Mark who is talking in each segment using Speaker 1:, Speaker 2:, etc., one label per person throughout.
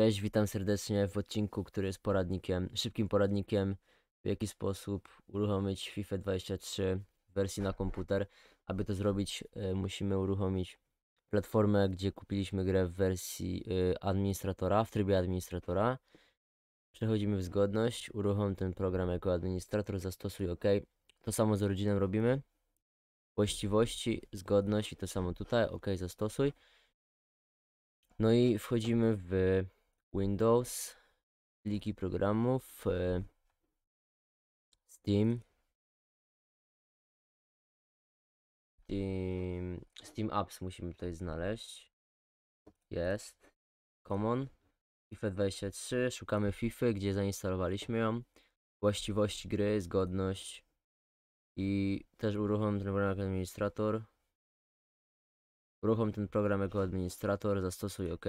Speaker 1: Cześć, witam serdecznie w odcinku, który jest poradnikiem, szybkim poradnikiem, w jaki sposób uruchomić FIFA 23 w wersji na komputer. Aby to zrobić, e, musimy uruchomić platformę, gdzie kupiliśmy grę w wersji e, administratora, w trybie administratora. Przechodzimy w zgodność, uruchom ten program jako administrator, zastosuj OK. To samo z rodziną robimy. Właściwości, zgodność i to samo tutaj, OK, zastosuj. No i wchodzimy
Speaker 2: w Windows, pliki programów, e, Steam, Steam, Steam Apps musimy tutaj znaleźć. Jest.
Speaker 1: Common. FIFA 23. Szukamy FIFA, gdzie zainstalowaliśmy ją. Właściwości gry, zgodność. I też uruchom ten program jako administrator.
Speaker 2: Uruchom ten program jako administrator, zastosuj OK.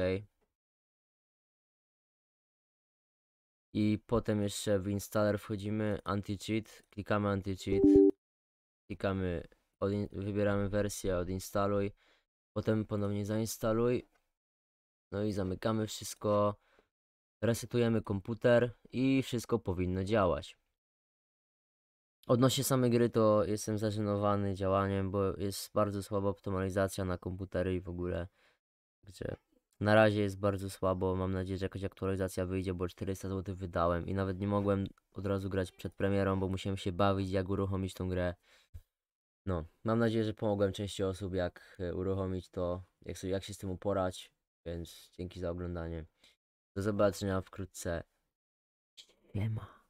Speaker 2: i potem jeszcze w installer
Speaker 1: wchodzimy anti-cheat, klikamy anti-cheat, klikamy, wybieramy wersję odinstaluj, potem ponownie zainstaluj, no i zamykamy wszystko, resetujemy komputer i wszystko powinno działać. Odnośnie samej gry to jestem zażenowany działaniem, bo jest bardzo słaba optymalizacja na komputery i w ogóle, gdzie na razie jest bardzo słabo, mam nadzieję, że jakaś aktualizacja wyjdzie, bo 400 zł wydałem i nawet nie mogłem od razu grać przed premierą, bo musiałem się bawić, jak uruchomić tą grę. No, mam nadzieję, że pomogłem części osób, jak e, uruchomić to, jak, sobie, jak się z tym uporać, więc dzięki za
Speaker 2: oglądanie. Do zobaczenia wkrótce. Siema.